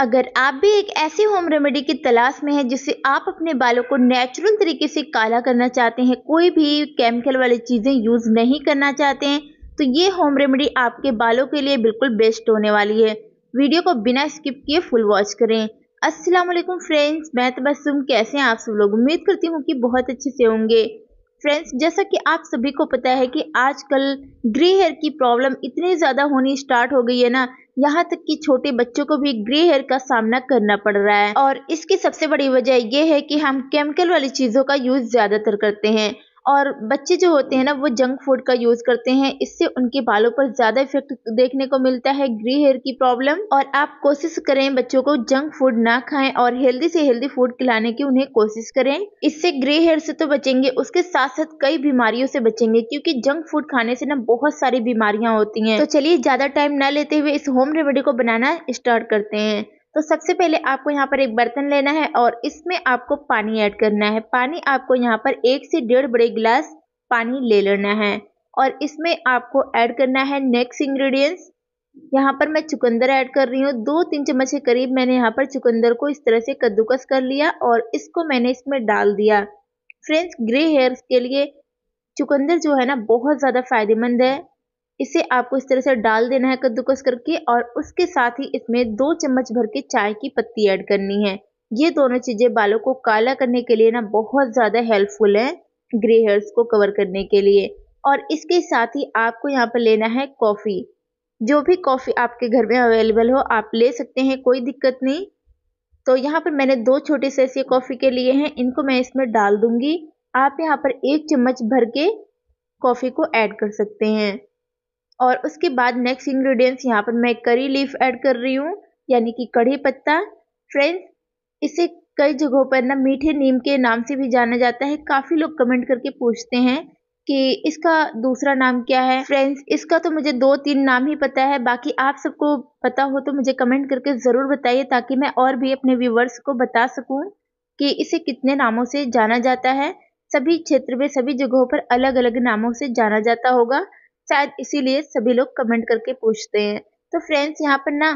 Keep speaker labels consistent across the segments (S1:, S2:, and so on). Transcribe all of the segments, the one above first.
S1: अगर आप भी एक ऐसी होम रेमेडी की तलाश में हैं जिससे आप अपने बालों को नेचुरल तरीके से काला करना चाहते हैं कोई भी केमिकल वाली चीज़ें यूज़ नहीं करना चाहते हैं तो ये होम रेमेडी आपके बालों के लिए बिल्कुल बेस्ट होने वाली है वीडियो को बिना स्किप किए फुल वॉच करें असलम फ्रेंड्स मैं तबसुम कैसे हैं आप सब लोग उम्मीद करती हूँ कि बहुत अच्छे से होंगे फ्रेंड्स जैसा कि आप सभी को पता है कि आजकल ग्रे हेयर की प्रॉब्लम इतनी ज़्यादा होनी स्टार्ट हो गई है ना यहाँ तक कि छोटे बच्चों को भी ग्रे हेयर का सामना करना पड़ रहा है और इसकी सबसे बड़ी वजह यह है कि हम केमिकल वाली चीज़ों का यूज़ ज़्यादातर करते हैं और बच्चे जो होते हैं ना वो जंक फूड का यूज़ करते हैं इससे उनके बालों पर ज़्यादा इफेक्ट देखने को मिलता है ग्रे हेयर की प्रॉब्लम और आप कोशिश करें बच्चों को जंक फूड ना खाएं और हेल्दी से हेल्दी फूड खिलाने की उन्हें कोशिश करें इससे ग्रे हेयर से तो बचेंगे उसके साथ साथ कई बीमारियों से बचेंगे क्योंकि जंक फूड खाने से ना बहुत सारी बीमारियां होती हैं तो चलिए ज़्यादा टाइम ना लेते हुए इस होम रेमेडी को बनाना स्टार्ट करते हैं तो सबसे पहले आपको यहाँ पर एक बर्तन लेना है और इसमें आपको पानी ऐड करना है पानी आपको यहाँ पर एक से डेढ़ बड़े गिलास पानी ले लेना है और इसमें आपको ऐड करना है नेक्स्ट इंग्रेडिएंट्स यहाँ पर मैं चुकंदर ऐड कर रही हूँ दो तीन चम्मच के करीब मैंने यहाँ पर चुकंदर को इस तरह से कद्दूकस कर लिया और इसको मैंने इसमें डाल दिया फ्रेंड्स ग्रे हेयर्स के लिए चुकंदर जो है ना बहुत ज़्यादा फायदेमंद है इसे आपको इस तरह से डाल देना है कद्दूकस करके और उसके साथ ही इसमें दो चम्मच भर के चाय की पत्ती ऐड करनी है ये दोनों चीज़ें बालों को काला करने के लिए ना बहुत ज़्यादा हेल्पफुल है ग्रे हेयर्स को कवर करने के लिए और इसके साथ ही आपको यहाँ पर लेना है कॉफ़ी जो भी कॉफ़ी आपके घर में अवेलेबल हो आप ले सकते हैं कोई दिक्कत नहीं तो यहाँ पर मैंने दो छोटे से ऐसे कॉफ़ी के लिए हैं इनको मैं इसमें डाल दूंगी आप यहाँ पर एक चम्मच भर के कॉफ़ी को ऐड कर सकते हैं और उसके बाद नेक्स्ट इंग्रेडिएंट्स यहाँ पर मैं करी लीफ ऐड कर रही हूँ यानी कि कढ़ी पत्ता फ्रेंड्स इसे कई जगहों पर ना मीठे नीम के नाम से भी जाना जाता है काफ़ी लोग कमेंट करके पूछते हैं कि इसका दूसरा नाम क्या है फ्रेंड्स इसका तो मुझे दो तीन नाम ही पता है बाकी आप सबको पता हो तो मुझे कमेंट करके ज़रूर बताइए ताकि मैं और भी अपने व्यूवर्स को बता सकूं कि इसे कितने नामों से जाना जाता है सभी क्षेत्र में सभी जगहों पर अलग अलग नामों से जाना जाता होगा शायद इसीलिए सभी लोग कमेंट करके पूछते हैं तो फ्रेंड्स यहाँ पर ना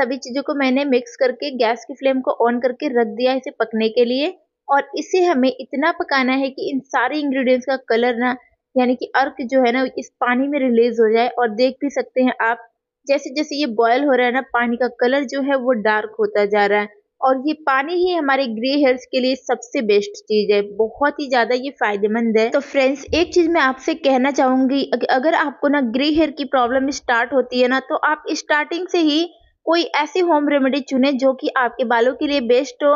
S1: सभी चीज़ों को मैंने मिक्स करके गैस की फ्लेम को ऑन करके रख दिया इसे पकने के लिए और इसे हमें इतना पकाना है कि इन सारे इंग्रेडिएंट्स का कलर ना यानी कि अर्क जो है ना इस पानी में रिलीज हो जाए और देख भी सकते हैं आप जैसे जैसे ये बॉयल हो रहा है ना पानी का कलर जो है वो डार्क होता जा रहा है और ये पानी ही हमारे ग्रे हेयर्स के लिए सबसे बेस्ट चीज़ है बहुत ही ज़्यादा ये फायदेमंद है तो फ्रेंड्स एक चीज़ मैं आपसे कहना चाहूंगी अगर आपको ना ग्रे हेयर की प्रॉब्लम स्टार्ट होती है ना तो आप स्टार्टिंग से ही कोई ऐसी होम रेमेडी चुने जो कि आपके बालों के लिए बेस्ट हो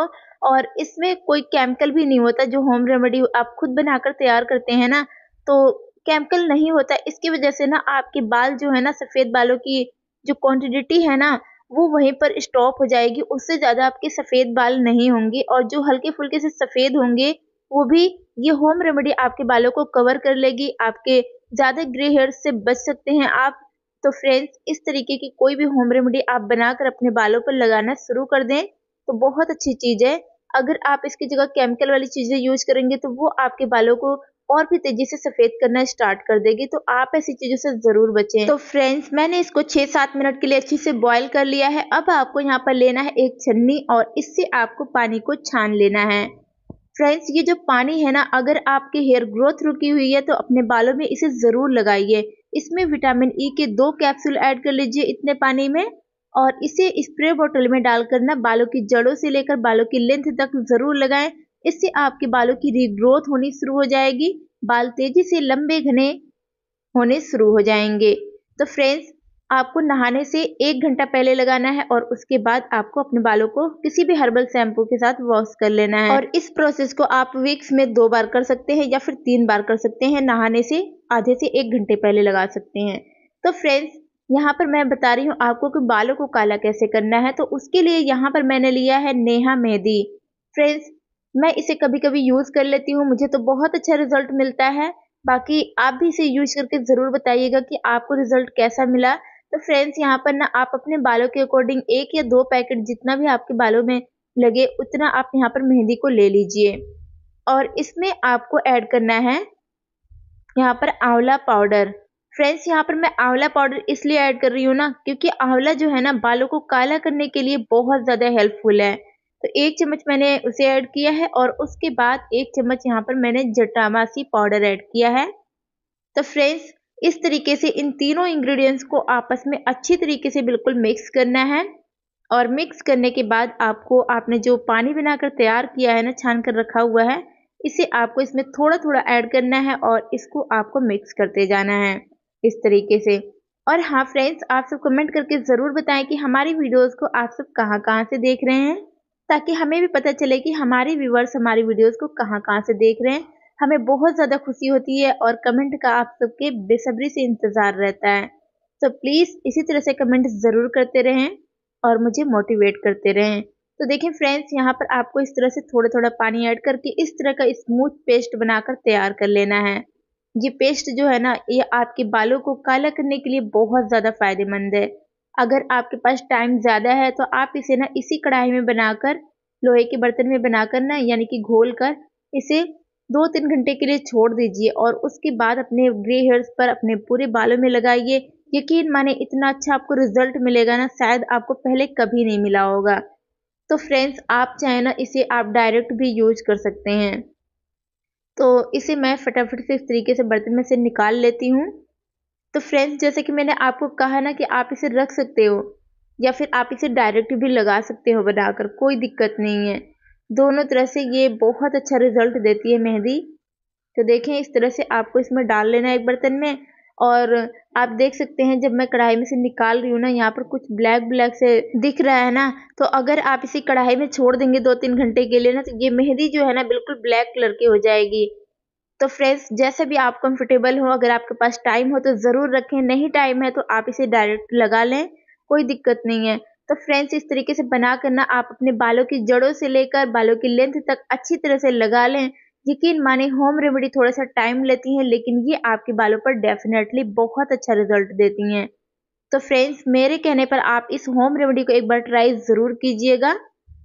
S1: और इसमें कोई केमिकल भी नहीं होता जो होम रेमेडी आप खुद बनाकर तैयार करते हैं ना तो केमिकल नहीं होता इसकी वजह से ना आपके बाल जो है ना सफ़ेद बालों की जो क्वांटिटी है ना वो वहीं पर स्टॉप हो जाएगी उससे ज़्यादा आपके सफ़ेद बाल नहीं होंगे और जो हल्के फुल्के से सफ़ेद होंगे वो भी ये होम रेमेडी आपके बालों को कवर कर लेगी आपके ज़्यादा ग्रे हेयर से बच सकते हैं आप तो फ्रेंड्स इस तरीके की कोई भी होम रेमेडी आप बनाकर अपने बालों पर लगाना शुरू कर दें तो बहुत अच्छी चीज़ है अगर आप इसकी जगह केमिकल वाली चीज़ें यूज करेंगे तो वो आपके बालों को और भी तेजी से सफ़ेद करना स्टार्ट कर देगी तो आप ऐसी चीज़ों से ज़रूर बचें तो फ्रेंड्स मैंने इसको छह सात मिनट के लिए अच्छे से बॉईल कर लिया है अब आपको यहाँ पर लेना है एक छन्नी और इससे आपको पानी को छान लेना है फ्रेंड्स ये जो पानी है ना अगर आपके हेयर ग्रोथ रुकी हुई है तो अपने बालों में इसे ज़रूर लगाइए इसमें विटामिन ई e के दो कैप्सूल ऐड कर लीजिए इतने पानी में और इसे स्प्रे बोतल में डालकर ना बालों की जड़ों से लेकर बालों की लेंथ तक ज़रूर लगाएं इससे आपके बालों की रीग्रोथ होनी शुरू हो जाएगी बाल तेजी से लंबे घने होने शुरू हो जाएंगे तो फ्रेंड्स आपको नहाने से एक घंटा पहले लगाना है और उसके बाद आपको अपने बालों को किसी भी हर्बल शैम्पू के साथ वॉश कर लेना है और इस प्रोसेस को आप वीक्स में दो बार कर सकते हैं या फिर तीन बार कर सकते हैं नहाने से आधे से एक घंटे पहले लगा सकते हैं तो फ्रेंड्स यहाँ पर मैं बता रही हूँ आपको कि बालों को काला कैसे करना है तो उसके लिए यहाँ पर मैंने लिया है नेहा मेहदी फ्रेंड्स मैं इसे कभी कभी यूज़ कर लेती हूँ मुझे तो बहुत अच्छा रिज़ल्ट मिलता है बाकी आप भी इसे यूज करके ज़रूर बताइएगा कि आपको रिज़ल्ट कैसा मिला तो फ्रेंड्स यहाँ पर ना आप अपने बालों के अकॉर्डिंग एक या दो पैकेट जितना भी आपके बालों में लगे उतना आप यहाँ पर मेहंदी को ले लीजिए और इसमें आपको ऐड करना है यहाँ पर आंवला पाउडर फ्रेंड्स यहाँ पर मैं आंवला पाउडर इसलिए ऐड कर रही हूँ ना क्योंकि आंवला जो है ना बालों को काला करने के लिए बहुत ज़्यादा हेल्पफुल है तो एक चम्मच मैंने उसे ऐड किया है और उसके बाद एक चम्मच यहाँ पर मैंने जटामासी पाउडर ऐड किया है तो फ्रेंड्स इस तरीके से इन तीनों इंग्रेडिएंट्स को आपस में अच्छी तरीके से बिल्कुल मिक्स करना है और मिक्स करने के बाद आपको आपने जो पानी बनाकर तैयार किया है ना छान कर रखा हुआ है इसे आपको इसमें थोड़ा थोड़ा ऐड करना है और इसको आपको मिक्स करते जाना है इस तरीके से और हाँ फ्रेंड्स आप सब कमेंट करके ज़रूर बताएं कि हमारी वीडियोस को आप सब कहाँ कहाँ से देख रहे हैं ताकि हमें भी पता चले कि हमारे व्यूवर्स हमारी वीडियोस को कहाँ कहाँ से देख रहे हैं हमें बहुत ज़्यादा खुशी होती है और कमेंट का आप सबके बेसब्री से इंतज़ार रहता है तो प्लीज़ इसी तरह से कमेंट ज़रूर करते रहें और मुझे मोटिवेट करते रहें तो देखें फ्रेंड्स यहाँ पर आपको इस तरह से थोड़ा थोड़ा पानी ऐड करके इस तरह का स्मूथ पेस्ट बनाकर तैयार कर लेना है ये पेस्ट जो है ना ये आपके बालों को काला करने के लिए बहुत ज़्यादा फायदेमंद है अगर आपके पास टाइम ज़्यादा है तो आप इसे ना इसी कढ़ाई में बनाकर लोहे के बर्तन में बनाकर ना यानी कि घोल कर इसे दो तीन घंटे के लिए छोड़ दीजिए और उसके बाद अपने ग्रे हेयर्स पर अपने पूरे बालों में लगाइए यकीन माने इतना अच्छा आपको रिजल्ट मिलेगा ना शायद आपको पहले कभी नहीं मिला होगा तो फ्रेंड्स आप चाहे ना इसे आप डायरेक्ट भी यूज कर सकते हैं तो इसे मैं फटाफट से इस तरीके से बर्तन में से निकाल लेती हूँ तो फ्रेंड्स जैसे कि मैंने आपको कहा ना कि आप इसे रख सकते हो या फिर आप इसे डायरेक्ट भी लगा सकते हो बनाकर कोई दिक्कत नहीं है दोनों तरह से ये बहुत अच्छा रिजल्ट देती है मेहंदी तो देखें इस तरह से आपको इसमें डाल लेना है एक बर्तन में और आप देख सकते हैं जब मैं कढ़ाई में से निकाल रही हूँ ना यहाँ पर कुछ ब्लैक ब्लैक से दिख रहा है ना तो अगर आप इसे कढ़ाई में छोड़ देंगे दो तीन घंटे के लिए ना तो ये मेहंदी जो है ना बिल्कुल ब्लैक कलर की हो जाएगी तो फ्रेंड्स जैसे भी आप कंफर्टेबल हो अगर आपके पास टाइम हो तो ज़रूर रखें नहीं टाइम है तो आप इसे डायरेक्ट लगा लें कोई दिक्कत नहीं है तो फ्रेंड्स इस तरीके से बना करना आप अपने बालों की जड़ों से लेकर बालों की लेंथ तक अच्छी तरह से लगा लें यकीन माने होम रेमेडी थोड़ा सा टाइम लेती हैं लेकिन ये आपके बालों पर डेफिनेटली बहुत अच्छा रिजल्ट देती हैं तो फ्रेंड्स मेरे कहने पर आप इस होम रेमेडी को एक बार ट्राई ज़रूर कीजिएगा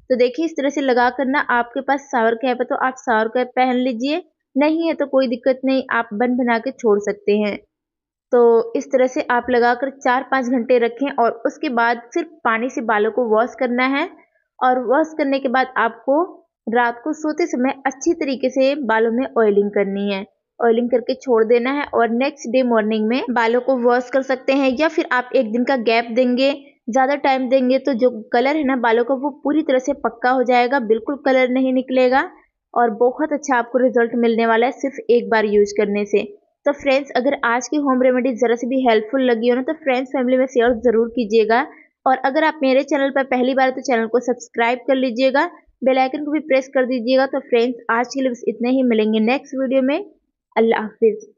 S1: तो देखिए इस तरह से लगा कर ना आपके पास सावर कैप है तो आप सावर कैप पहन लीजिए नहीं है तो कोई दिक्कत नहीं आप बन बना के छोड़ सकते हैं तो इस तरह से आप लगाकर चार पाँच घंटे रखें और उसके बाद सिर्फ पानी से बालों को वॉश करना है और वॉश करने के बाद आपको रात को सोते समय अच्छी तरीके से बालों में ऑयलिंग करनी है ऑयलिंग करके छोड़ देना है और नेक्स्ट डे मॉर्निंग में बालों को वॉश कर सकते हैं या फिर आप एक दिन का गैप देंगे ज़्यादा टाइम देंगे तो जो कलर है ना बालों का वो पूरी तरह से पक्का हो जाएगा बिल्कुल कलर नहीं निकलेगा और बहुत अच्छा आपको रिजल्ट मिलने वाला है सिर्फ एक बार यूज करने से तो फ्रेंड्स अगर आज की होम रेमेडी ज़रा से भी हेल्पफुल लगी हो ना तो फ्रेंड्स फैमिली में शेयर ज़रूर कीजिएगा और अगर आप मेरे चैनल पर पहली बार तो चैनल को सब्सक्राइब कर लीजिएगा बेल आइकन को भी प्रेस कर दीजिएगा तो फ्रेंड्स आज के लिए बस इतने ही मिलेंगे नेक्स्ट वीडियो में अल्लाह हाफिज़